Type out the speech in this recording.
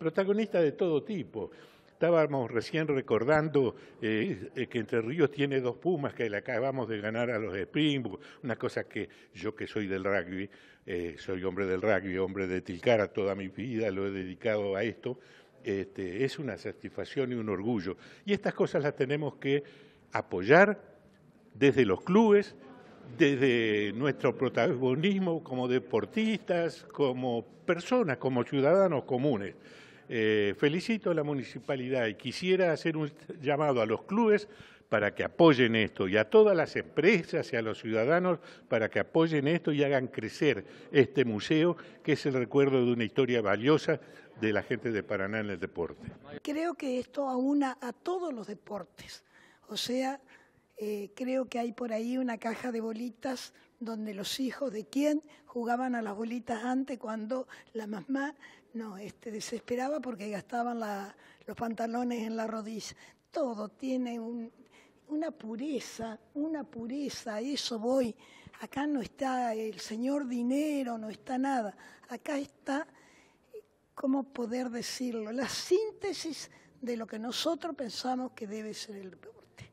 protagonistas de todo tipo. Estábamos recién recordando eh, eh, que Entre Ríos tiene dos Pumas que le acabamos de ganar a los Springboks, una cosa que yo que soy del rugby, eh, soy hombre del rugby, hombre de Tilcara, toda mi vida lo he dedicado a esto, este, es una satisfacción y un orgullo. Y estas cosas las tenemos que apoyar desde los clubes, desde nuestro protagonismo como deportistas, como personas, como ciudadanos comunes. Eh, felicito a la municipalidad y quisiera hacer un llamado a los clubes para que apoyen esto y a todas las empresas y a los ciudadanos para que apoyen esto y hagan crecer este museo que es el recuerdo de una historia valiosa de la gente de Paraná en el deporte. Creo que esto aúna a todos los deportes, o sea, eh, creo que hay por ahí una caja de bolitas donde los hijos de quién jugaban a las bolitas antes cuando la mamá no este, desesperaba porque gastaban los pantalones en la rodilla. Todo tiene una pureza, una pureza, a eso voy. Acá no está el señor dinero, no está nada. Acá está, ¿cómo poder decirlo? La síntesis de lo que nosotros pensamos que debe ser el deporte.